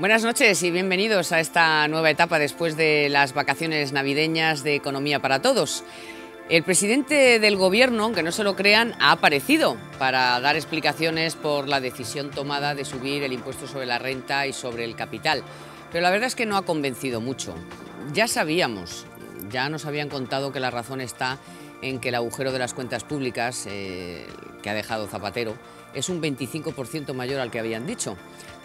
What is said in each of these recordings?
Buenas noches y bienvenidos a esta nueva etapa después de las vacaciones navideñas de Economía para Todos. El presidente del gobierno, aunque no se lo crean, ha aparecido para dar explicaciones por la decisión tomada de subir el impuesto sobre la renta y sobre el capital. Pero la verdad es que no ha convencido mucho. Ya sabíamos, ya nos habían contado que la razón está en que el agujero de las cuentas públicas eh, que ha dejado Zapatero es un 25% mayor al que habían dicho.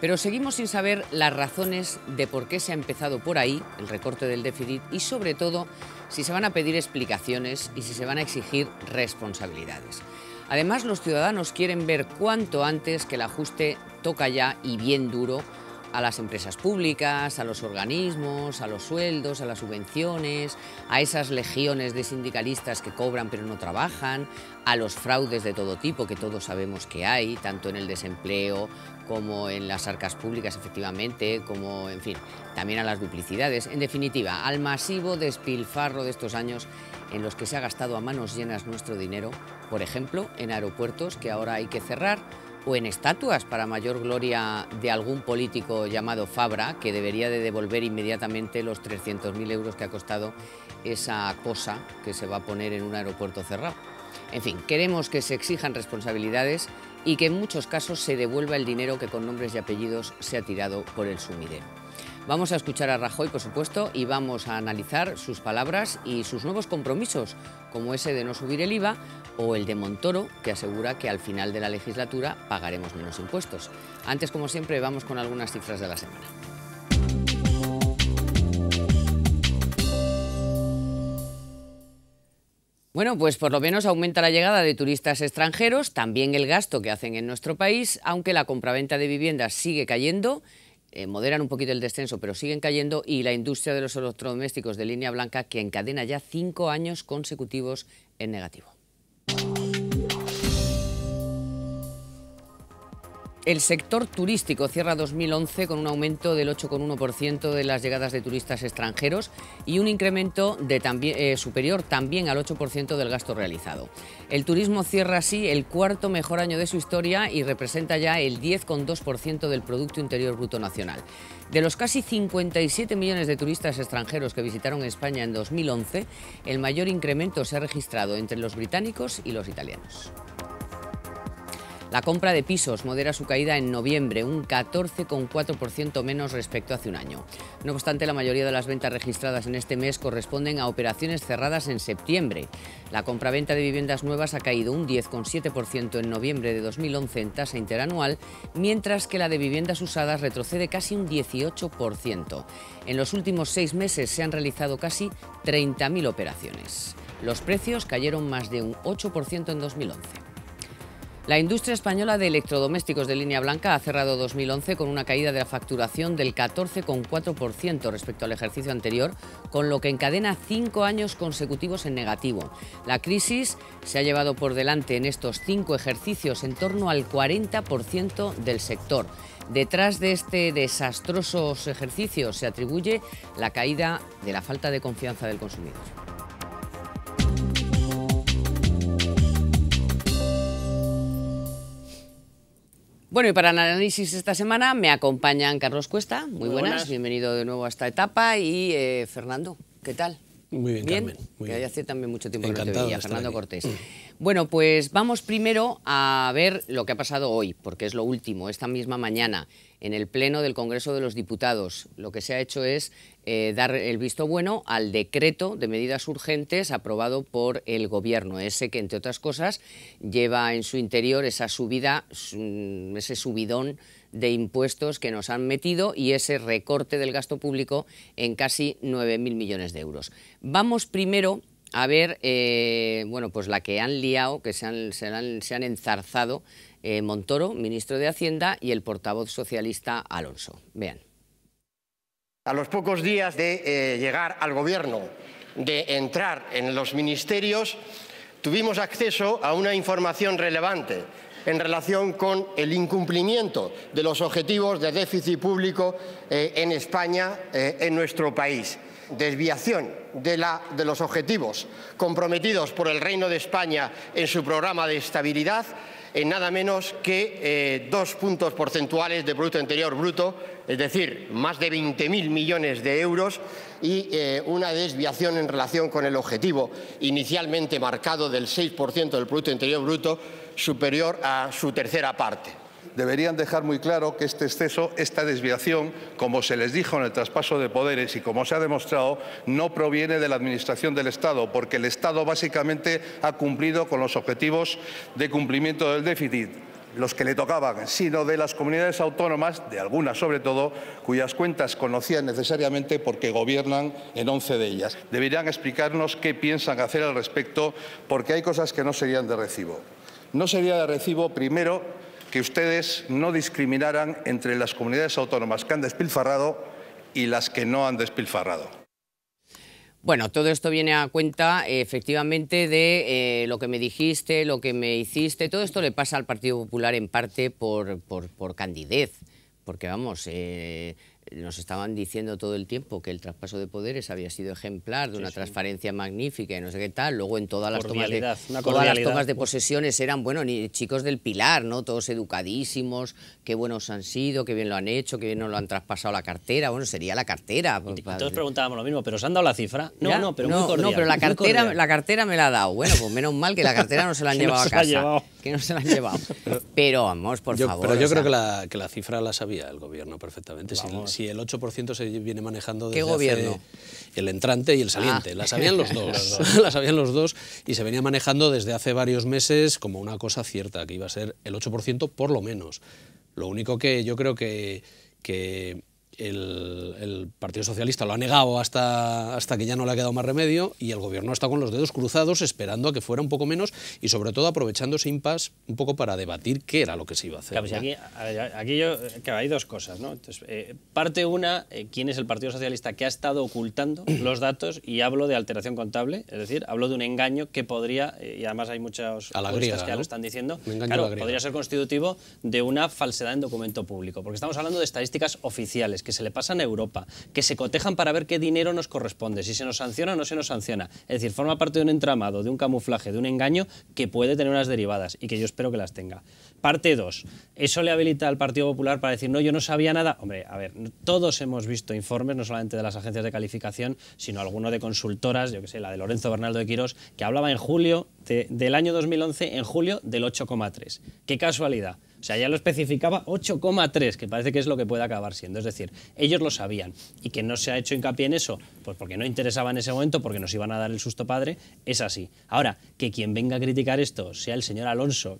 Pero seguimos sin saber las razones de por qué se ha empezado por ahí el recorte del déficit y sobre todo si se van a pedir explicaciones y si se van a exigir responsabilidades. Además, los ciudadanos quieren ver cuanto antes que el ajuste toca ya y bien duro a las empresas públicas, a los organismos, a los sueldos, a las subvenciones, a esas legiones de sindicalistas que cobran pero no trabajan, a los fraudes de todo tipo que todos sabemos que hay, tanto en el desempleo como en las arcas públicas efectivamente, como en fin, también a las duplicidades. En definitiva, al masivo despilfarro de estos años en los que se ha gastado a manos llenas nuestro dinero, por ejemplo, en aeropuertos que ahora hay que cerrar o en estatuas para mayor gloria de algún político llamado Fabra, que debería de devolver inmediatamente los 300.000 euros que ha costado esa cosa que se va a poner en un aeropuerto cerrado. En fin, queremos que se exijan responsabilidades y que en muchos casos se devuelva el dinero que con nombres y apellidos se ha tirado por el sumidero. Vamos a escuchar a Rajoy, por supuesto, y vamos a analizar sus palabras y sus nuevos compromisos, como ese de no subir el IVA o el de Montoro, que asegura que al final de la legislatura pagaremos menos impuestos. Antes, como siempre, vamos con algunas cifras de la semana. Bueno, pues por lo menos aumenta la llegada de turistas extranjeros, también el gasto que hacen en nuestro país, aunque la compraventa de viviendas sigue cayendo eh, moderan un poquito el descenso, pero siguen cayendo, y la industria de los electrodomésticos de línea blanca, que encadena ya cinco años consecutivos en negativo. El sector turístico cierra 2011 con un aumento del 8,1% de las llegadas de turistas extranjeros y un incremento de eh, superior también al 8% del gasto realizado. El turismo cierra así el cuarto mejor año de su historia y representa ya el 10,2% del Producto Interior Bruto Nacional. De los casi 57 millones de turistas extranjeros que visitaron España en 2011, el mayor incremento se ha registrado entre los británicos y los italianos. La compra de pisos modera su caída en noviembre, un 14,4% menos respecto a hace un año. No obstante, la mayoría de las ventas registradas en este mes corresponden a operaciones cerradas en septiembre. La compraventa de viviendas nuevas ha caído un 10,7% en noviembre de 2011 en tasa interanual, mientras que la de viviendas usadas retrocede casi un 18%. En los últimos seis meses se han realizado casi 30.000 operaciones. Los precios cayeron más de un 8% en 2011. La industria española de electrodomésticos de línea blanca ha cerrado 2011 con una caída de la facturación del 14,4% respecto al ejercicio anterior, con lo que encadena cinco años consecutivos en negativo. La crisis se ha llevado por delante en estos cinco ejercicios en torno al 40% del sector. Detrás de este desastrosos ejercicio se atribuye la caída de la falta de confianza del consumidor. Bueno, y para el análisis esta semana me acompañan Carlos Cuesta, muy, buenas. bienvenido de nuevo a esta etapa, y eh, Fernando, ¿qué tal? Muy bien, Carmen. Muy que bien. hace también mucho tiempo que no te veía, Fernando Cortés. Bueno, pues vamos primero a ver lo que ha pasado hoy, porque es lo último, esta misma mañana, en el Pleno del Congreso de los Diputados. Lo que se ha hecho es eh, dar el visto bueno al decreto de medidas urgentes aprobado por el Gobierno, ese que, entre otras cosas, lleva en su interior esa subida, mm, ese subidón de impuestos que nos han metido y ese recorte del gasto público en casi 9.000 millones de euros. Vamos primero a ver, eh, bueno, pues la que han liado, que se han, enzarzado eh, Montoro, ministro de Hacienda, y el portavoz socialista Alonso. Vean. A los pocos días de eh, llegar al gobierno, de entrar en los ministerios, tuvimos acceso a una información relevante en relación con el incumplimiento de los objetivos de déficit público en España, en nuestro país desviación de, los objetivos comprometidos por el Reino de España en su programa de estabilidad en nada menos que eh, dos puntos porcentuales de Producto Interior Bruto, es decir, más de 20.000 millones de euros y eh, una desviación en relación con el objetivo inicialmente marcado del 6% del Producto Interior Bruto superior a su tercera parte deberían dejar muy claro que este exceso, esta desviación, como se les dijo en el traspaso de poderes y como se ha demostrado, no proviene de la Administración del Estado, porque el Estado básicamente ha cumplido con los objetivos de cumplimiento del déficit los que le tocaban, sino de las comunidades autónomas, de algunas sobre todo, cuyas cuentas conocían necesariamente porque gobiernan en once de ellas. Deberían explicarnos qué piensan hacer al respecto, porque hay cosas que no serían de recibo. No sería de recibo, primero, que ustedes no discriminaran entre las comunidades autónomas que han despilfarrado y las que no han despilfarrado. Bueno, todo esto viene a cuenta efectivamente de eh, lo que me dijiste, lo que me hiciste. Todo esto le pasa al Partido Popular en parte por, candidez, porque vamos, eh, nos estaban diciendo todo el tiempo que el traspaso de poderes había sido ejemplar, de una transparencia magnífica y no sé qué tal. Luego en todas las tomas de, todas las tomas de posesiones eran, bueno, ni chicos del Pilar, ¿no? Todos educadísimos, qué buenos han sido, qué bien lo han hecho, qué bien nos lo han traspasado la cartera. Bueno, sería la cartera. Pues, todos preguntábamos lo mismo, ¿pero se han dado la cifra? No, no, pero muy la cartera, la cartera me la ha dado. Bueno, pues menos mal que la cartera no se la han llevado a casa. Que no se la han llevado. Pero vamos, por favor. Pero yo creo que, la, que la, cifra la sabía el gobierno perfectamente si el 8% se viene manejando desde ¿Qué gobierno? el entrante y el ah. saliente. Las La sabían los dos. la sabían los dos y se venía manejando desde hace varios meses como una cosa cierta, que iba a ser el 8% por lo menos. Lo único que yo creo que, que el, Partido Socialista lo ha negado hasta, hasta que ya no le ha quedado más remedio y el gobierno está con los dedos cruzados esperando a que fuera un poco menos y sobre todo aprovechando ese impas un poco para debatir qué era lo que se iba a hacer. Pues aquí, hay dos cosas. Eh, parte una, eh, quién es el Partido Socialista que ha estado ocultando los datos y hablo de alteración contable, es decir, hablo de un engaño que podría, eh, y además hay muchas que ya lo están diciendo, claro, podría ser constitutivo de una falsedad en documento público, porque estamos hablando de estadísticas oficiales que se le pasan a Europa, que se cotejan para ver qué dinero nos corresponde, si se nos sanciona o no se nos sanciona. Es decir, forma parte de un entramado, de un camuflaje, de un engaño que puede tener unas derivadas y que yo espero que las tenga. Parte 2. Eso le habilita al Partido Popular para decir, no, yo no sabía nada. Hombre, a ver, todos hemos visto informes, no solamente de las agencias de calificación, sino alguno de consultoras, yo que sé, la de Lorenzo Bernaldo de Quirós, que hablaba en julio del año 2011, en julio del 8,3. Qué casualidad. O sea, ya lo especificaba 8,3, que parece que es lo que puede acabar siendo. Es decir, ellos lo sabían y que no se ha hecho hincapié en eso, pues porque no interesaba en ese momento, porque nos iban a dar el susto padre, es así. Ahora, que quien venga a criticar esto sea el señor Alonso,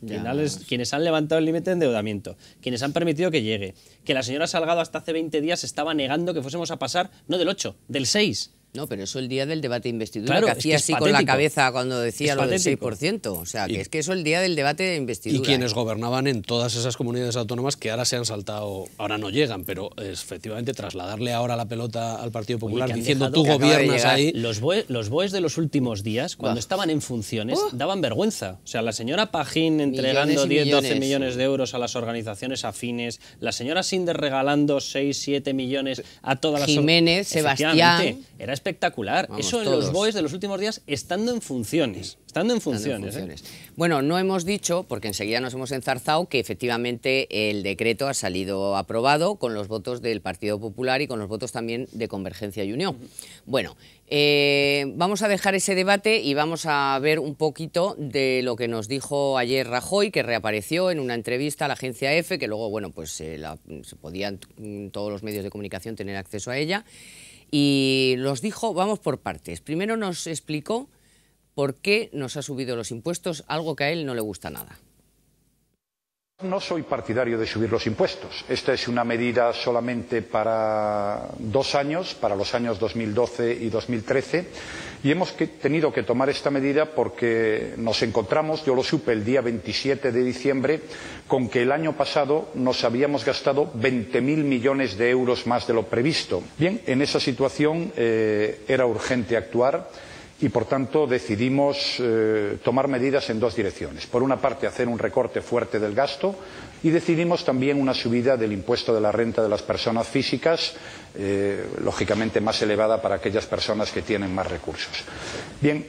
quienes, han levantado el límite de endeudamiento, quienes han permitido que llegue, que la señora Salgado hasta hace 20 días estaba negando que fuésemos a pasar, no del 8, del 6 no, pero eso el día del debate de investidura claro, que hacía así con la cabeza cuando decía el 6%. O sea, que es que eso el día del debate de investidura. Y quienes gobernaban en todas esas comunidades autónomas que ahora se han saltado, ahora no llegan, pero efectivamente trasladarle ahora la pelota al Partido Popular diciendo tú gobiernas ahí. Los, boes, los BOEs de los últimos días, cuando estaban en funciones, daban vergüenza. O sea, la señora Pajín entregando 10, 12 millones de euros a las organizaciones afines, la señora Sinder regalando 6, 7 millones a todas las... Jiménez, Sebastián. Era espectacular. Eso en los boys de los últimos días estando en funciones. Estando en ¿eh? funciones. Bueno, no hemos dicho, porque enseguida nos hemos enzarzado, que efectivamente el decreto ha salido aprobado con los votos del Partido Popular y con los votos también de Convergencia y Unión. Bueno, eh, vamos a dejar ese debate y vamos a ver un poquito de lo que nos dijo ayer Rajoy, que reapareció en una entrevista a la agencia EFE, que luego, bueno, pues eh, se podían todos los medios de comunicación tener acceso a ella y los dijo, vamos por partes. Primero nos explicó por qué nos ha subido los impuestos, algo que a él no le gusta nada. No soy partidario de subir los impuestos. Esta es una medida solamente para dos años, para los años 2012 y 2013, y hemos tenido que tomar esta medida porque nos encontramos, yo lo supe el día 27 de diciembre, con que el año pasado nos habíamos gastado 20.000 millones de euros más de lo previsto. Bien, en esa situación eh, era urgente actuar y, por tanto, decidimos eh, tomar medidas en dos direcciones. Por una parte, hacer un recorte fuerte del gasto y decidimos también una subida del impuesto de la renta de las personas físicas, eh, lógicamente más elevada para aquellas personas que tienen más recursos. Bien,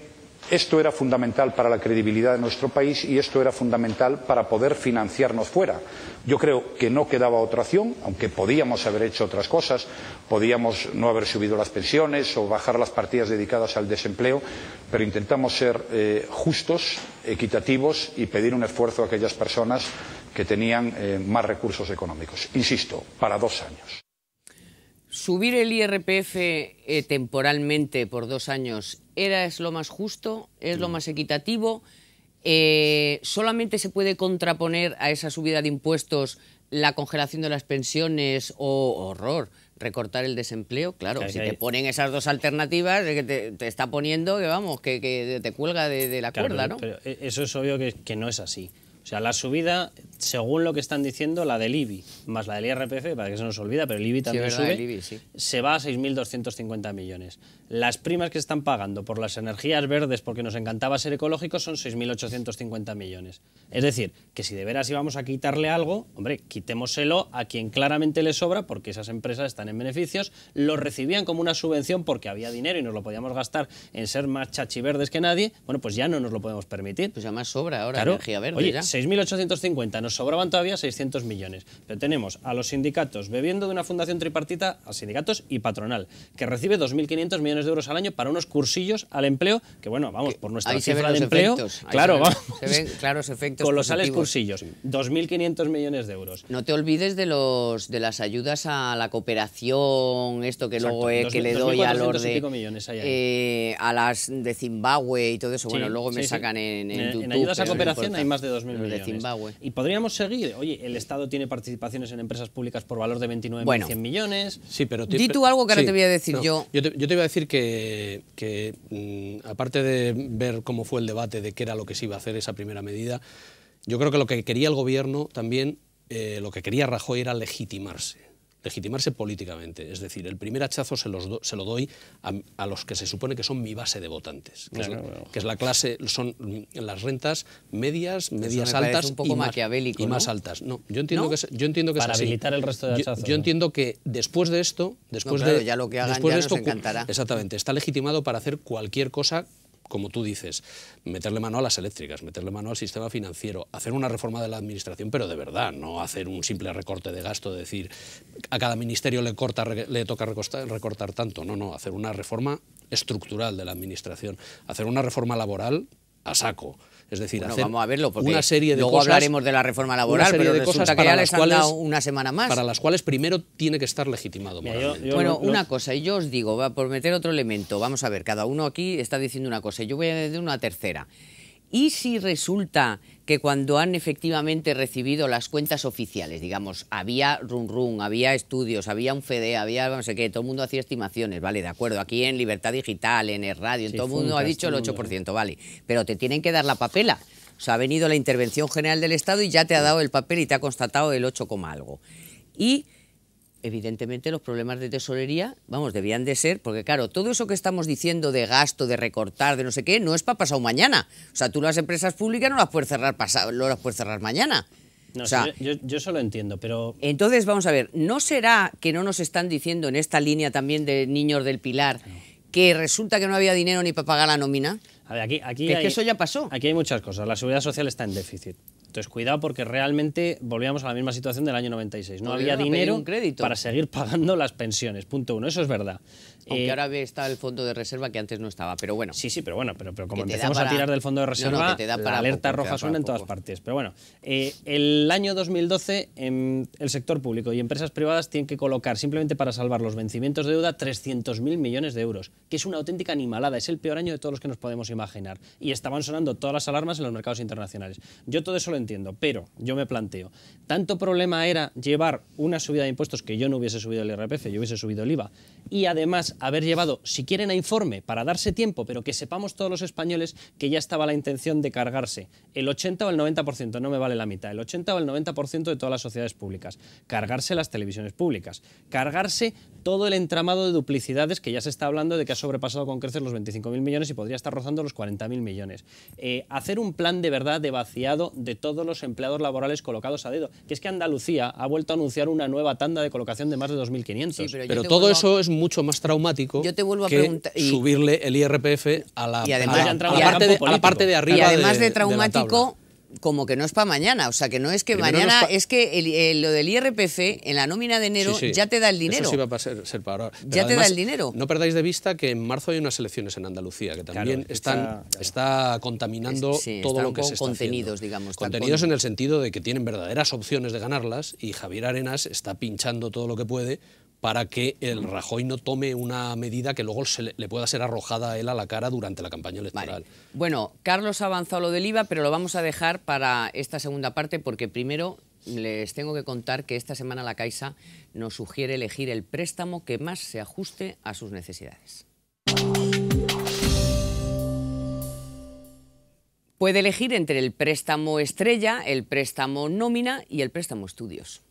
esto era fundamental para la credibilidad de nuestro país y esto era fundamental para poder financiarnos fuera. Yo creo que no quedaba otra opción, aunque podíamos haber hecho otras cosas, podíamos no haber subido las pensiones o bajar las partidas dedicadas al desempleo, pero intentamos ser eh, justos, equitativos y pedir un esfuerzo a aquellas personas que tenían eh, más recursos económicos. Insisto, para dos años. Subir el IRPF eh, temporalmente por dos años era, es lo más justo, es lo mm. más equitativo. Eh, solamente se puede contraponer a esa subida de impuestos la congelación de las pensiones o horror recortar el desempleo, claro, si te ponen esas dos alternativas, que te, está poniendo que vamos, que, te cuelga de, la cuerda, ¿no? Eh, eso es obvio que no es así. O sea, la subida, según lo que están diciendo, la del IBI, más la del IRPF, para que se nos olvida, pero el IBI también sube, se va a 6.250 millones. Las primas que están pagando por las energías verdes, porque nos encantaba ser ecológicos, son 6.850 millones. Es decir, que si de veras íbamos a quitarle algo, hombre, quitémoselo a quien claramente le sobra, porque esas empresas están en beneficios, lo recibían como una subvención porque había dinero y nos lo podíamos gastar en ser más chachiverdes que nadie, bueno, pues ya no nos lo podemos permitir. Pues ya más sobra ahora energía verde. 6.850, nos sobraban todavía 600 millones. Pero tenemos a los sindicatos bebiendo de una fundación tripartita, a sindicatos y patronal, que recibe 2.500 millones de euros al año para unos cursillos al empleo, que bueno, vamos, por nuestra cifra de empleo, claro, vamos. Se ven claros efectos. Colosales cursillos, 2.500 millones de euros. No te olvides de los de las ayudas a la cooperación, esto que luego que le doy a los de millones, eh, a las de Zimbabue y todo eso. bueno, luego me sacan en, en, En ayudas a cooperación hay más de 2.000 millones. De Zimbabue. Y podríamos seguir. Oye, el Estado tiene participaciones en empresas públicas por valor de 29.100 millones. Sí, pero... Te... Di tú algo que ahora te voy a decir yo. Yo te, iba a decir que, mm, aparte de ver cómo fue el debate de qué era lo que se iba a hacer esa primera medida, yo creo que lo que quería el gobierno también, eh, lo que quería Rajoy era legitimarse legitimarse políticamente. Es decir, el primer hachazo se, los do, se lo doy a, a, los que se supone que son mi base de votantes, que, es, que la clase, son las rentas medias, medias altas poco y, y más altas. No, yo entiendo que yo entiendo que para es habilitar el resto de hachazos. Yo, entiendo que después de esto, después de ya lo que hagan, esto, nos encantará. exactamente, está legitimado para hacer cualquier cosa como tú dices, meterle mano a las eléctricas, meterle mano al sistema financiero, hacer una reforma de la administración, pero de verdad, no hacer un simple recorte de gasto, decir, a cada ministerio le, corta, le toca recortar tanto, no, no, hacer una reforma estructural de la administración, hacer una reforma laboral a saco, es decir, vamos a verlo porque una serie de luego hablaremos de la reforma laboral, pero de cosas que ya les han dado una semana más. Para las cuales primero tiene que estar legitimado. bueno, una cosa, y yo os digo, por meter otro elemento, vamos a ver, cada uno aquí está diciendo una cosa, y yo voy a decir una tercera. Y si resulta que cuando han efectivamente recibido las cuentas oficiales, digamos, había run run, había estudios, había un FEDE, había no sé qué, todo el mundo hacía estimaciones, vale, de acuerdo, aquí en Libertad Digital, en el radio, todo el mundo ha dicho el 8%, vale, pero te tienen que dar la papela. O sea, ha venido la Intervención General del Estado y ya te ha dado el papel y te ha constatado el 8, algo. Y evidentemente los problemas de tesorería, vamos, debían de ser, porque claro, todo eso que estamos diciendo de gasto, de recortar, de no sé qué, no es para pasado mañana. O sea, tú las empresas públicas no las puedes cerrar, pasado, no las puedes cerrar mañana. No, sea, yo, solo entiendo, pero... Entonces, vamos a ver, ¿no será que no nos están diciendo en esta línea también de Niños del Pilar que resulta que no había dinero ni para pagar la nómina? A ver, aquí, aquí eso ya pasó. Aquí hay muchas cosas. La seguridad social está en déficit. Entonces, cuidado porque realmente volvíamos a la misma situación del año 96. No había dinero para seguir pagando las pensiones, punto uno. Eso es verdad. Aunque eh, ahora está el fondo de reserva que antes no estaba, pero bueno. Sí, sí, pero bueno, pero, pero como empezamos a tirar del fondo de reserva, da la alerta roja suena en todas partes. Pero bueno, eh, el año 2012 em, el sector público y empresas privadas tienen que colocar, simplemente para salvar los vencimientos de deuda, 300.000 millones de euros, que es una auténtica animalada, es el peor año de todos los que nos podemos imaginar. Y estaban sonando todas las alarmas en los mercados internacionales. Yo todo eso lo entiendo, pero yo me planteo, tanto problema era llevar una subida de impuestos que yo no hubiese subido el IRPF, yo hubiese subido el IVA, y además haber llevado, si quieren, a informe para darse tiempo, pero que sepamos todos los españoles que ya estaba la intención de cargarse el 80 o el 90%, no me vale la mitad, el 80 o el 90% de todas las sociedades públicas, cargarse las televisiones públicas, cargarse todo el entramado de duplicidades que ya se está hablando de que ha sobrepasado con creces los 25.000 millones y podría estar rozando los 40.000 millones. Eh, hacer un plan de verdad de vaciado de todo todos los empleados laborales colocados a dedo. Que es que Andalucía ha vuelto a anunciar una nueva tanda de colocación de más de 2.500. pero, todo eso es mucho más traumático yo te vuelvo a que subirle el IRPF a la, parte, de, arriba. además de traumático, como que no es para mañana, o sea, que no es que mañana, es, que lo del IRPC en la nómina de enero ya te da el dinero. Eso sí va a ser, para ahora. ya te da el dinero. No perdáis de vista que en marzo hay unas elecciones en Andalucía que también están está contaminando todo lo que se está contenidos, digamos. Contenidos en el sentido de que tienen verdaderas opciones de ganarlas y Javier Arenas está pinchando todo lo que puede para que el Rajoy no tome una medida que luego le, pueda ser arrojada a él a la cara durante la campaña electoral. Bueno, Carlos ha avanzado lo del IVA, pero lo vamos a dejar para esta segunda parte porque primero les tengo que contar que esta semana la Caixa nos sugiere elegir el préstamo que más se ajuste a sus necesidades. Puede elegir entre el préstamo estrella, el préstamo nómina y el préstamo estudios.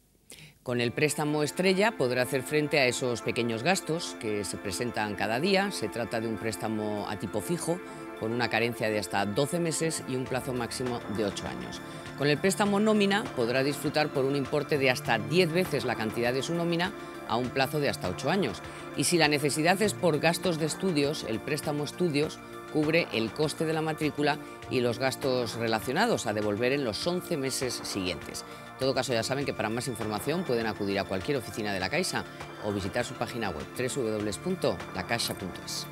Con el préstamo estrella podrá hacer frente a esos pequeños gastos que se presentan cada día. Se trata de un préstamo a tipo fijo con una carencia de hasta 12 meses y un plazo máximo de 8 años. Con el préstamo nómina podrá disfrutar por un importe de hasta 10 veces la cantidad de su nómina a un plazo de hasta 8 años. Y si la necesidad es por gastos de estudios, el préstamo estudios cubre el coste de la matrícula y los gastos relacionados a devolver en los 11 meses siguientes todo caso, ya saben que para más información pueden acudir a cualquier oficina de la Caixa o visitar su página web www.lacaixa.es.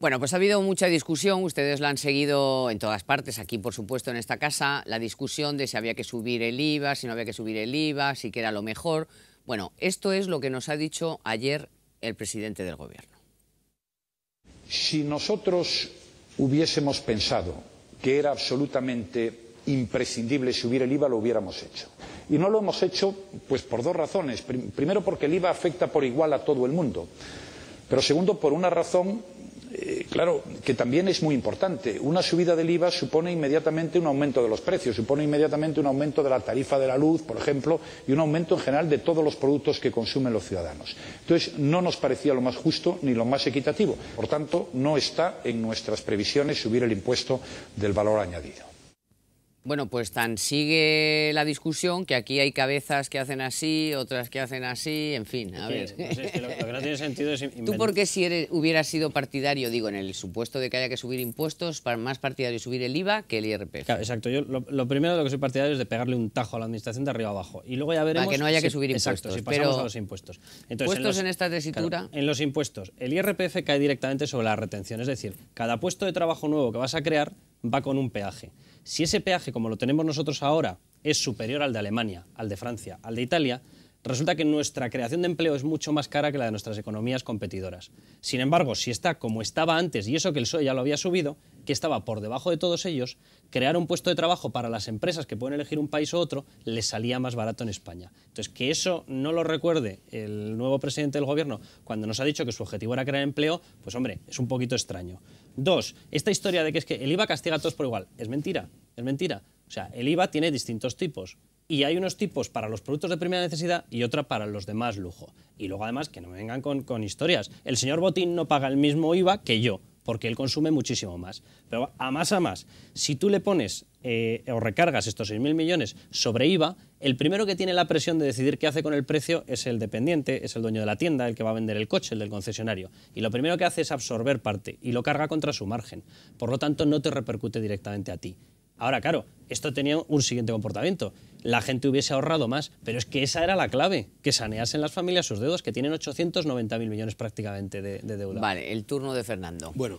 Bueno, pues ha habido mucha discusión, ustedes la han seguido en todas partes, aquí por supuesto en esta casa, la discusión de si había que subir el IVA, si no había que subir el IVA, si que era lo mejor. Bueno, esto es lo que nos ha dicho ayer el presidente del Gobierno. Si nosotros hubiésemos pensado que era absolutamente imprescindible subir el IVA, lo hubiéramos hecho. Y no lo hemos hecho pues por dos razones. Primero porque el IVA afecta por igual a todo el mundo. Pero segundo, por una razón Claro, que también es muy importante. Una subida del IVA supone inmediatamente un aumento de los precios, supone inmediatamente un aumento de la tarifa de la luz, por ejemplo, y un aumento en general de todos los productos que consumen los ciudadanos. Entonces, no nos parecía lo más justo ni lo más equitativo. Por tanto, no está en nuestras previsiones subir el impuesto del valor añadido. Bueno, pues tan sigue la discusión que aquí hay cabezas que hacen así, otras que hacen así, en fin, a pues, lo, que no tiene sentido es... ¿Tú por qué si eres, hubieras sido partidario, digo, en el supuesto de que haya que subir impuestos, más partidario subir el IVA que el IRPF? Claro, exacto, yo lo, primero de lo que soy partidario es de pegarle un tajo a la administración de arriba abajo y luego ya veremos... Para que no haya que subir impuestos. pasamos a los impuestos. Entonces, ¿Puestos en, esta tesitura? en los impuestos, el IRPF cae directamente sobre la retención, es decir, cada puesto de trabajo nuevo que vas a crear va con un peaje. Si ese peaje, como lo tenemos nosotros ahora, es superior al de Alemania, al de Francia, al de Italia, resulta que nuestra creación de empleo es mucho más cara que la de nuestras economías competidoras. Sin embargo, si está como estaba antes, y eso que el PSOE ya lo había subido, que estaba por debajo de todos ellos, crear un puesto de trabajo para las empresas que pueden elegir un país u otro les salía más barato en España. Entonces, que eso no lo recuerde el nuevo presidente del gobierno cuando nos ha dicho que su objetivo era crear empleo, pues hombre, es un poquito extraño. Dos, esta historia de que es que el IVA castiga a todos por igual, es mentira, es mentira. O sea, el IVA tiene distintos tipos y hay unos tipos para los productos de primera necesidad y otra para los de más lujo. Y luego además que no me vengan con, con historias. El señor Botín no paga el mismo IVA que yo porque él consume muchísimo más. Pero a más a más, si tú le pones eh, o recargas estos 6.000 millones sobre IVA, el primero que tiene la presión de decidir qué hace con el precio es el dependiente, es el dueño de la tienda, el que va a vender el coche, el del concesionario. Y lo primero que hace es absorber parte y lo carga contra su margen. Por lo tanto, no te repercute directamente a ti. Ahora, claro, esto tenía un siguiente comportamiento. La gente hubiese ahorrado más, pero es que esa era la clave, que saneasen las familias sus deudas, que tienen 890.000 millones prácticamente de, deuda. Vale, el turno de Fernando. Bueno,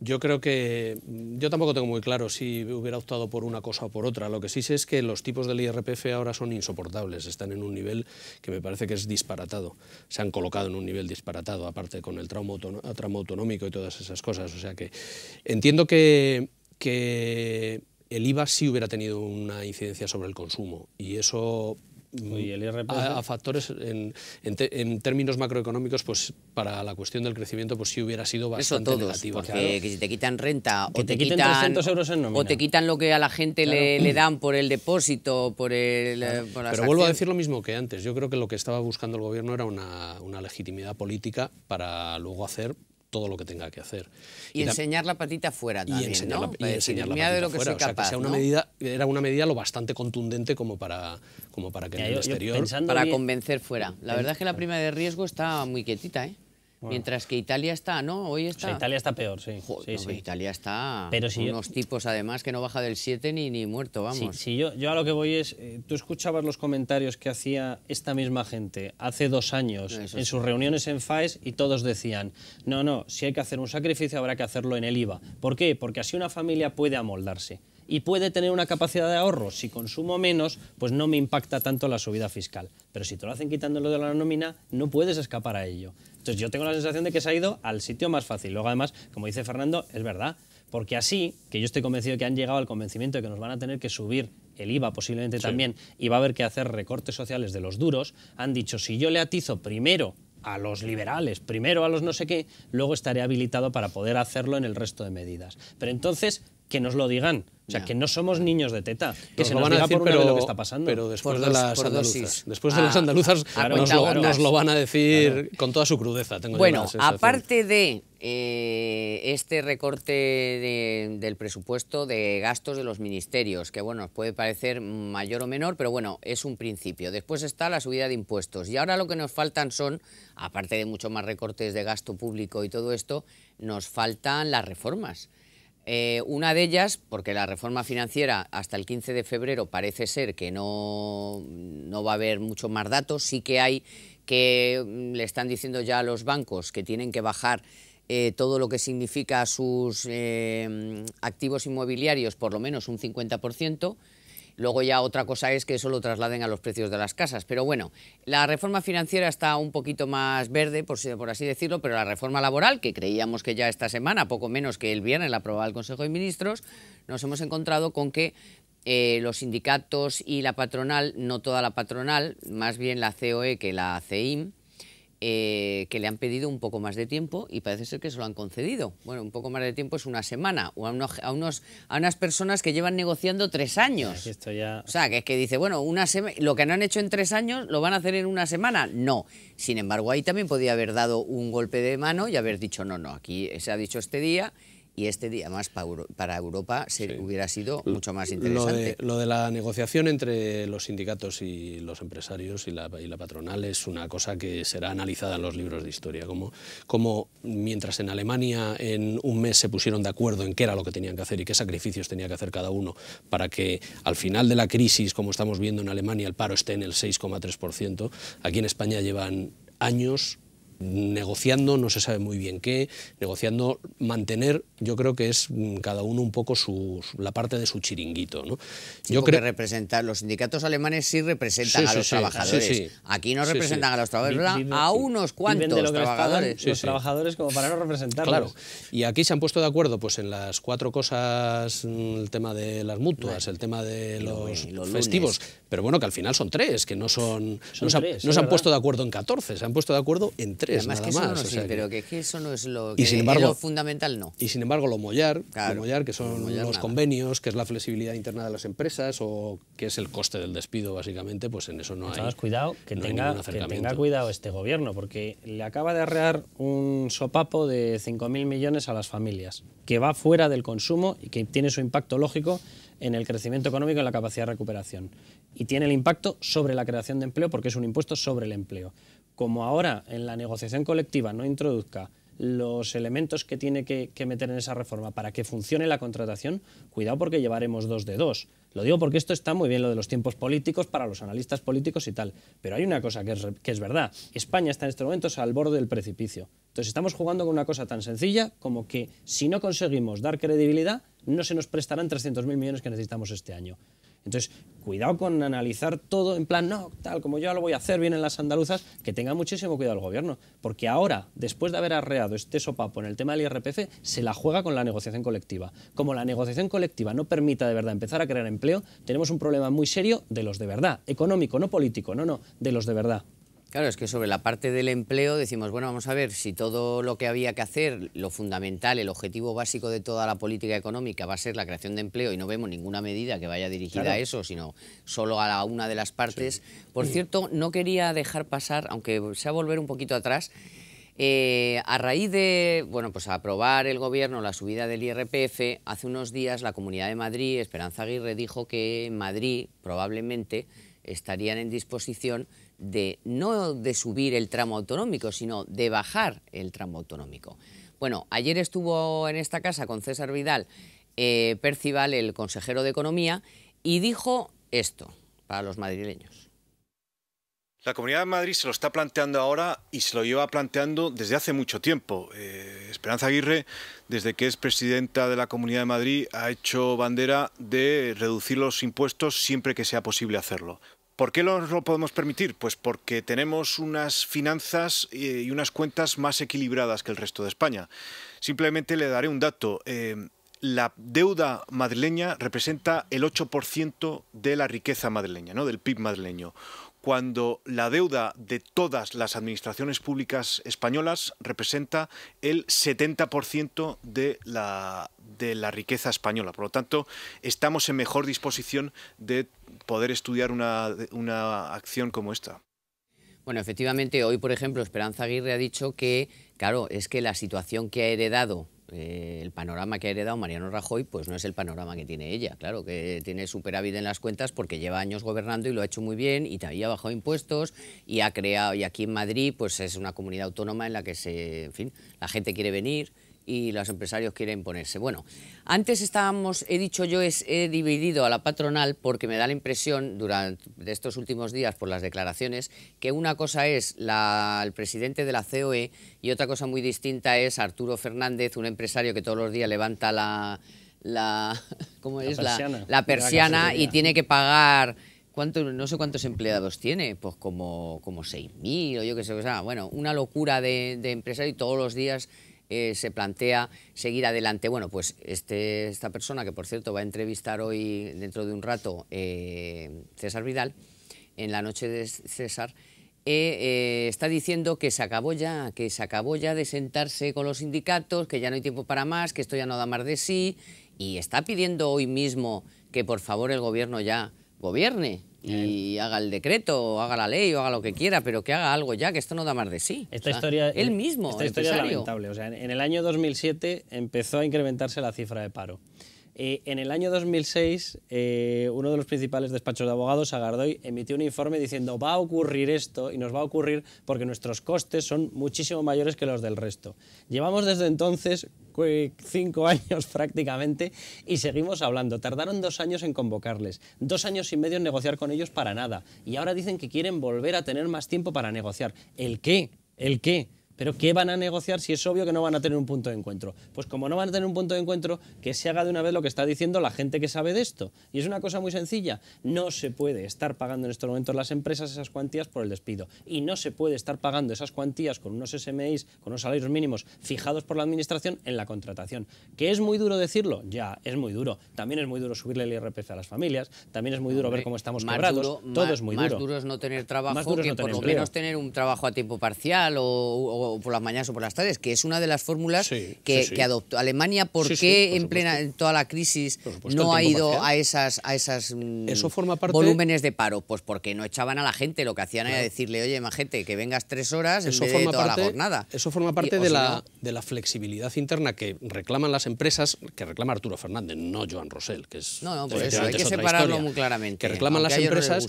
yo creo que yo tampoco tengo muy claro si hubiera optado por una cosa o por otra. Lo que sí sé es que los tipos del IRPF ahora son insoportables, están en un nivel que me parece que es disparatado. Se han colocado en un nivel disparatado, aparte con el tramo, autonómico y todas esas cosas. O sea que entiendo que, que el IVA sí hubiera tenido una incidencia sobre el consumo y eso mm, ¿Y A, factores en, términos macroeconómicos, pues para la cuestión del crecimiento, pues sí hubiera sido bastante negativo. Porque si te quitan renta o te, quitan o te quitan lo que a la gente le, dan por el depósito, por el Pero vuelvo a decir lo mismo que antes. Yo creo que lo que estaba buscando el gobierno era una legitimidad política para luego hacer todo lo que tenga que hacer. Y, enseñar la patita fuera también, y eh, enseñar La, patita de fuera, era una medida lo bastante contundente como para, como para que en el exterior... para convencer fuera. La verdad es que la eh. prima de riesgo está muy quietita, ¿eh? Mientras que Italia está, ¿no? Hoy está. O Italia está peor, sí. Italia está. Pero si unos tipos, además, que no baja del 7 ni, ni muerto, vamos. Sí, sí yo, yo, a lo que voy es. Eh, tú escuchabas los comentarios que hacía esta misma gente hace dos años en sus reuniones en FAES y todos decían: no, no, si hay que hacer un sacrificio, habrá que hacerlo en el IVA. ¿Por qué? Porque así una familia puede amoldarse y puede tener una capacidad de ahorro. Si consumo menos, pues no me impacta tanto la subida fiscal. Pero si te lo hacen quitándolo de la nómina, no puedes escapar a ello. Entonces yo tengo la sensación de que se ha ido al sitio más fácil. Luego además, como dice Fernando, es verdad. Porque así, que yo estoy convencido que han llegado al convencimiento de que nos van a tener que subir el IVA posiblemente también, y va a haber que hacer recortes sociales de los duros, han dicho, si yo le atizo primero a los liberales, primero a los no sé qué, luego estaré habilitado para poder hacerlo en el resto de medidas. Pero entonces que nos lo digan. O sea, que no somos niños de teta, que se nos van a decir, pero, lo que está pasando. Pero después de ah, las andaluzas, después ah, andaluzas nos, lo, van a decir con toda su crudeza. bueno, aparte de eh, este recorte del presupuesto de gastos de los ministerios, que bueno, puede parecer mayor o menor, pero bueno, es un principio. Después está la subida de impuestos. Y ahora lo que nos faltan son, aparte de muchos más recortes de gasto público y todo esto, nos faltan las reformas eh, una de ellas, porque la reforma financiera hasta el 15 de febrero parece ser que no, va a haber mucho más datos, sí que hay que mm, le están diciendo ya a los bancos que tienen que bajar eh, todo lo que significa sus eh, activos inmobiliarios por lo menos un 50%, Luego ya otra cosa es que eso lo trasladen a los precios de las casas. Pero bueno, la reforma financiera está un poquito más verde, por, así decirlo, pero la reforma laboral, que creíamos que ya esta semana, poco menos que el viernes, la aprobaba el Consejo de Ministros, nos hemos encontrado con que eh, los sindicatos y la patronal, no toda la patronal, más bien la COE que la CEIM, eh, que le han pedido un poco más de tiempo y parece ser que se lo han concedido. Bueno, un poco más de tiempo es una semana, o a, unos, a, unas personas que llevan negociando tres años. O sea, que es que dice, bueno, una lo que no han hecho en tres años lo van a hacer en una semana. No. Sin embargo, ahí también podía haber dado un golpe de mano y haber dicho, no, no, aquí se ha dicho este día y este día más para Europa se hubiera sido mucho más interesante. Lo de, la negociación entre los sindicatos y los empresarios y la, patronal es una cosa que será analizada en los libros de historia, como, como mientras en Alemania en un mes se pusieron de acuerdo en qué era lo que tenían que hacer y qué sacrificios tenía que hacer cada uno para que al final de la crisis, como estamos viendo en Alemania, el paro esté en el 6,3%, aquí en España llevan años negociando no se sabe muy bien qué, negociando mantener, yo creo que es mm, cada uno un poco la parte de su chiringuito. ¿no? yo creo que representar, los sindicatos alemanes sí representan a los trabajadores. Aquí no representan a los trabajadores, a unos cuantos trabajadores. los trabajadores como para no representarlos. y aquí se han puesto de acuerdo pues en las cuatro cosas, mm, el tema de las mutuas, el tema de los, festivos, pero bueno, que al final son tres, que no son... no se han puesto de acuerdo en 14, se han puesto de acuerdo en tres Además que eso No, pero que, eso no es lo, fundamental, no. Y sin embargo, lo mollar, mollar que son los convenios, que es la flexibilidad interna de las empresas o que es el coste del despido, básicamente, pues en eso no hay. cuidado, que, tenga, que tenga cuidado este gobierno, porque le acaba de arrear un sopapo de 5.000 millones a las familias, que va fuera del consumo y que tiene su impacto lógico en el crecimiento económico y en la capacidad de recuperación. Y tiene el impacto sobre la creación de empleo porque es un impuesto sobre el empleo como ahora en la negociación colectiva no introduzca los elementos que tiene que, meter en esa reforma para que funcione la contratación, cuidado porque llevaremos dos de dos. Lo digo porque esto está muy bien lo de los tiempos políticos para los analistas políticos y tal, pero hay una cosa que es, que es verdad, España está en estos momentos al borde del precipicio. Entonces estamos jugando con una cosa tan sencilla como que si no conseguimos dar credibilidad, no se nos prestarán 300.000 millones que necesitamos este año. Entonces, cuidado con analizar todo en plan, no, tal como yo lo voy a hacer, bien en las andaluzas, que tenga muchísimo cuidado el gobierno, porque ahora, después de haber arreado este sopapo en el tema del IRPF, se la juega con la negociación colectiva. Como la negociación colectiva no permita de verdad empezar a crear empleo, tenemos un problema muy serio de los de verdad, económico, no político, no, no, de los de verdad. Claro, es que sobre la parte del empleo decimos, bueno, vamos a ver, si todo lo que había que hacer, lo fundamental, el objetivo básico de toda la política económica va a ser la creación de empleo y no vemos ninguna medida que vaya dirigida a eso, sino solo a una de las partes. Por cierto, no quería dejar pasar, aunque sea volver un poquito atrás, eh, a raíz de bueno, pues aprobar el gobierno la subida del IRPF, hace unos días la Comunidad de Madrid, Esperanza Aguirre, dijo que en Madrid probablemente estarían en disposición de no de subir el tramo autonómico, sino de bajar el tramo autonómico. Bueno, ayer estuvo en esta casa con César Vidal eh, Percival, el consejero de Economía, y dijo esto para los madrileños. La Comunidad de Madrid se lo está planteando ahora y se lo lleva planteando desde hace mucho tiempo. Eh, Esperanza Aguirre, desde que es presidenta de la Comunidad de Madrid, ha hecho bandera de reducir los impuestos siempre que sea posible hacerlo. ¿Por qué nos lo podemos permitir? Pues porque tenemos unas finanzas eh, y unas cuentas más equilibradas que el resto de España. Simplemente le daré un dato. Em, la deuda madrileña representa el 8% de la riqueza madrileña, ¿no? del PIB madrileño cuando la deuda de todas las administraciones públicas españolas representa el 70% de la, riqueza española. Por lo tanto, estamos en mejor disposición de poder estudiar una acción como esta. Bueno, efectivamente, hoy, por ejemplo, Esperanza Aguirre ha dicho que, claro, es que la situación que ha heredado eh, el panorama que ha heredado Mariano Rajoy pues no es el panorama que tiene ella. Claro que tiene superávit en las cuentas porque lleva años gobernando y lo ha hecho muy bien y también ha bajado impuestos y ha creado, y aquí en Madrid pues es una comunidad autónoma en la que se, en fin, la gente quiere venir y los empresarios quieren ponerse. Bueno, antes estábamos, he dicho yo, he dividido a la patronal porque me da la impresión durante estos últimos días por las declaraciones que una cosa es la, el presidente de la COE y otra cosa muy distinta es Arturo Fernández, un empresario que todos los días levanta la, la, ¿cómo persiana, la, persiana y tiene que pagar... ¿Cuánto, no sé cuántos empleados tiene, pues como, como 6.000 o yo qué sé, o sea, bueno, una locura de, de empresario y todos los días eh, se plantea seguir adelante. Bueno, pues este, esta persona, que por cierto va a entrevistar hoy, dentro de un rato, eh, César Vidal, en la noche de César, eh, está diciendo que se acabó ya, que se acabó ya de sentarse con los sindicatos, que ya no hay tiempo para más, que esto ya no da más de sí, y está pidiendo hoy mismo que por favor el gobierno ya gobierne, y eh. haga el decreto, o haga la ley, o haga lo que quiera, pero que haga algo ya, que esto no da más de sí. Esta historia, él eh, mismo. Esta historia es lamentable. O sea, en el año 2007 empezó a incrementarse la cifra de paro. Eh, en el año 2006, eh, uno de los principales despachos de abogados, Agardoy, emitió un informe diciendo va a ocurrir esto y nos va a ocurrir porque nuestros costes son muchísimo mayores que los del resto. Llevamos desde entonces cinco años prácticamente y seguimos hablando. Tardaron dos años en convocarles, dos años y medio en negociar con ellos para nada. Y ahora dicen que quieren volver a tener más tiempo para negociar. ¿El qué? ¿El qué? Pero ¿qué van a negociar si es obvio que no van a tener un punto de encuentro? Pues como no van a tener un punto de encuentro, que se haga de una vez lo que está diciendo la gente que sabe de esto. Y es una cosa muy sencilla. No se puede estar pagando en estos momentos las empresas esas cuantías por el despido. Y no se puede estar pagando esas cuantías con unos SMIs, con unos salarios mínimos fijados por la administración en la contratación. ¿Que es muy duro decirlo? Ya, es muy duro. También es muy duro subirle el IRPF a las familias. También es muy duro ver cómo estamos cobrados. Todo es muy duro. Más duro es no tener trabajo que por lo menos tener un trabajo a tiempo parcial o por las mañanas o por las tardes, que es una de las fórmulas que, adoptó Alemania. ¿Por qué en plena toda la crisis no ha ido a esas a esas mm, volúmenes de paro? Pues porque no echaban a la gente, lo que hacían era decirle, oye, más gente, que vengas tres horas eso vez de toda la jornada. Eso forma parte de, la, de la flexibilidad interna que reclaman las empresas, que reclama Arturo Fernández, no Joan Rosell, que es... No, no, eso, hay que separarlo muy claramente. Que reclaman las empresas...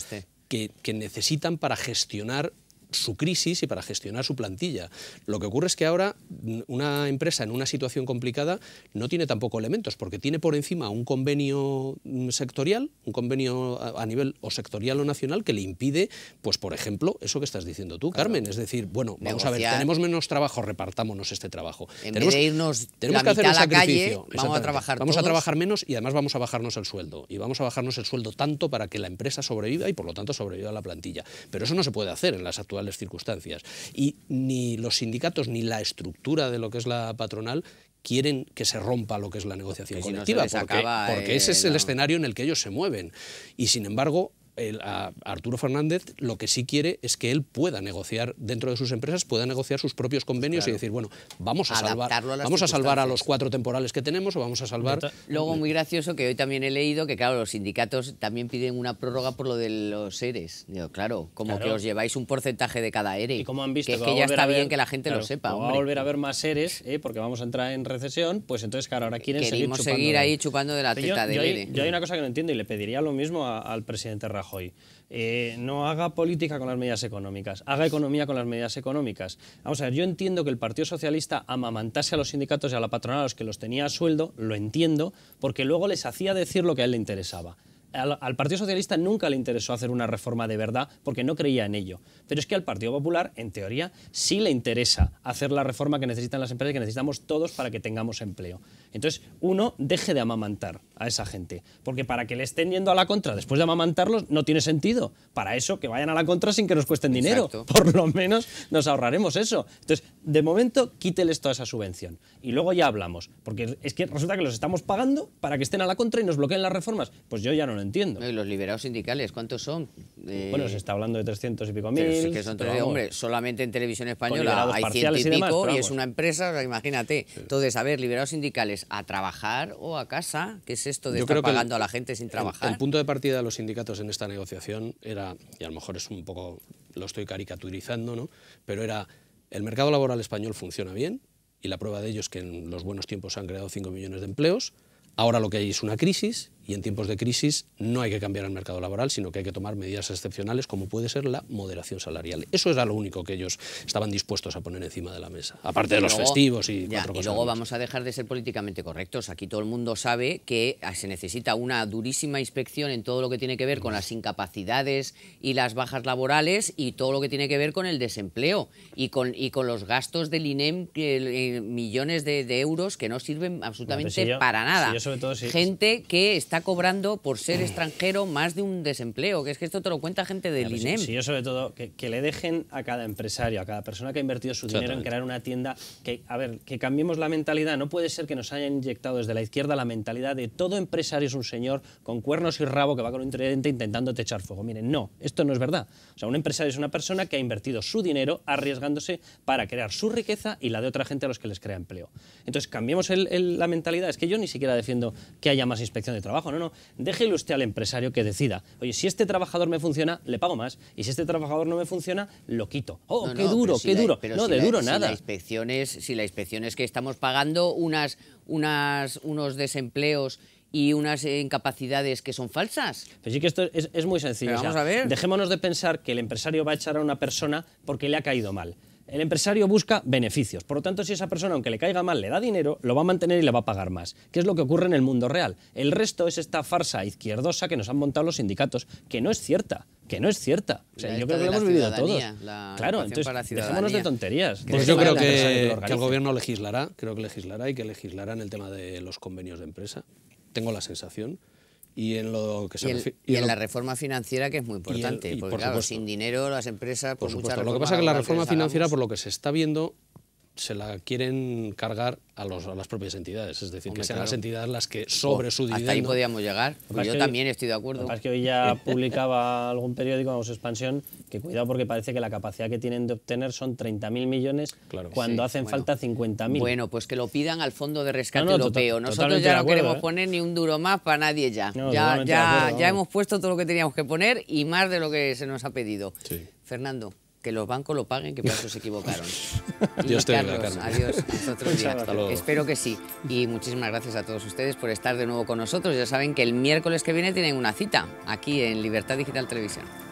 que, que, necesitan para gestionar su crisis y para gestionar su plantilla. Lo que ocurre es que ahora mm, una empresa en una situación complicada no tiene tampoco elementos, porque tiene por encima un convenio mm, sectorial, un convenio a nivel o sectorial o nacional que le impide, pues por ejemplo, eso que estás diciendo tú, Carmen, es decir, bueno, vamos a ver, tenemos menos trabajo, repartámonos este trabajo. tenemos, que irnos tenemos la que hacer un sacrificio. Calle, vamos a trabajar Vamos a trabajar menos y además vamos a bajarnos el sueldo. Y vamos a bajarnos el sueldo tanto para que la empresa sobreviva y por lo tanto sobreviva la plantilla. Pero eso no se puede hacer en las actuales circunstancias. Y ni los sindicatos ni la estructura de lo que es la patronal quieren que se rompa lo que es la negociación colectiva, porque, ese es el escenario en el que ellos se mueven. Y sin embargo, Arturo Fernández lo que sí quiere es que él pueda negociar dentro de sus empresas, pueda negociar sus propios convenios y decir, bueno, vamos a salvar a, vamos a salvar a los cuatro temporales que tenemos o vamos a salvar... Luego, muy gracioso, que hoy también he leído que, claro, los sindicatos también piden una prórroga por lo de los seres. claro, como que os lleváis un porcentaje de cada ERE. Y como han visto... Que, es que, ya está bien que la gente lo sepa, Va a volver a haber más seres, eh, porque vamos a entrar en recesión, pues entonces, claro, ahora quieren seguir chupando... ahí chupando de la teta de ERE. Yo hay una cosa que no entiendo y le pediría lo mismo al presidente Rajoy hoy. Eh, no haga política con las medidas económicas, haga economía con las medidas económicas. Vamos a ver, yo entiendo que el Partido Socialista amamantase a los sindicatos y a la patronal a los que los tenía a sueldo, lo entiendo, porque luego les hacía decir lo que a él le interesaba. al, Partido Socialista nunca le interesó hacer una reforma de verdad porque no creía en ello. Pero es que al Partido Popular, en teoría, sí le interesa hacer la reforma que necesitan las empresas y que necesitamos todos para que tengamos empleo. Entonces, uno, deje de amamantar a esa gente. Porque para que le estén yendo a la contra después de amamantarlos no tiene sentido. Para eso, que vayan a la contra sin que nos cuesten dinero. Por lo menos nos ahorraremos eso. Entonces, de momento, quíteles toda esa subvención. Y luego ya hablamos. Porque es que resulta que los estamos pagando para que estén a la contra y nos bloqueen las reformas. Pues yo ya no lo entiendo. y los liberados sindicales, ¿cuántos son? Eh, bueno, se está hablando de 300 y pico mil. que son hombre, solamente en televisión española hay ciento y, pico y, es una empresa, imagínate. Entonces, a ver, liberados sindicales, a trabajar o a casa, que es esto de Yo estar creo pagando a la gente sin trabajar? El, punto de partida de los sindicatos en esta negociación era, y a lo mejor es un poco, lo estoy caricaturizando, ¿no? pero era, el mercado laboral español funciona bien, y la prueba de ello es que en los buenos tiempos han creado 5 millones de empleos, ahora lo que hay es una crisis, y en tiempos de crisis no hay que cambiar el mercado laboral, sino que hay que tomar medidas excepcionales como puede ser la moderación salarial. Eso era lo único que ellos estaban dispuestos a poner encima de la mesa, aparte de los festivos y cosas. Y luego vamos a dejar de ser políticamente correctos. Aquí todo el mundo sabe que ah, se necesita una durísima inspección en todo lo que tiene que ver con las incapacidades y las bajas laborales y todo lo que tiene que ver con el desempleo y con, y con los gastos del INEM, eh, millones de, euros que no sirven absolutamente para nada. Gente que está cobrando por ser mm. extranjero más de un desempleo, que es que esto te lo cuenta gente del INEM. Sí, yo sobre todo, que, le dejen a cada empresario, a cada persona que ha invertido su dinero en crear una tienda, que, a ver, que cambiemos la mentalidad, no puede ser que nos hayan inyectado desde la izquierda la mentalidad de todo empresario es un señor con cuernos y rabo que va con un tridente intentando echar fuego. Miren, no, esto no es verdad. O sea, un empresario es una persona que ha invertido su dinero arriesgándose para crear su riqueza y la de otra gente a los que les crea empleo. Entonces, cambiemos la mentalidad. Es que yo ni siquiera defiendo que haya más inspección de trabajo. No, no, déjelo usted al empresario que decida. Oye, si este trabajador me funciona, le pago más. Y si este trabajador no me funciona, lo quito. Oh, qué duro, qué duro. no, de duro nada. La si la inspección es que estamos pagando unas, unos desempleos y unas incapacidades que son falsas. Pues sí que esto es, muy sencillo. Pero a ver. Dejémonos de pensar que el empresario va a echar a una persona porque le ha caído mal. El empresario busca beneficios. Por lo tanto, si esa persona, aunque le caiga mal, le da dinero, lo va a mantener y le va a pagar más. ¿Qué es lo que ocurre en el mundo real? El resto es esta farsa izquierdosa que nos han montado los sindicatos, que no es cierta que no es cierta. yo creo que lo hemos vivido todos. Claro, dejémonos de tonterías. Pues yo creo que, el gobierno legislará, creo que legislará y que legislará en el tema de los convenios de empresa. Tengo la sensación y en lo que se y, en la reforma financiera que es muy importante, porque por claro, sin dinero las empresas por, supuesto. lo que pasa es que la reforma financiera por lo que se está viendo se la quieren cargar a, las propias entidades. Es decir, que sean las entidades las que sobre su dividendo... Hasta ahí podíamos llegar. yo también estoy de acuerdo. Es que hoy ya publicaba algún periódico, vamos, Expansión, que cuidado porque parece que la capacidad que tienen de obtener son 30.000 millones cuando hacen falta 50.000. Bueno, pues que lo pidan al Fondo de Rescate Europeo. Nosotros ya no queremos ¿eh? poner ni un duro más para nadie ya. ya ya, hemos puesto todo lo que teníamos que poner y más de lo que se nos ha pedido. Fernando que los bancos lo paguen, que por eso se equivocaron. Dios te adiós. Hasta luego. Espero que sí. Y muchísimas gracias a todos ustedes por estar de nuevo con nosotros. Ya saben que el miércoles que viene tienen una cita aquí en Libertad Digital Televisión.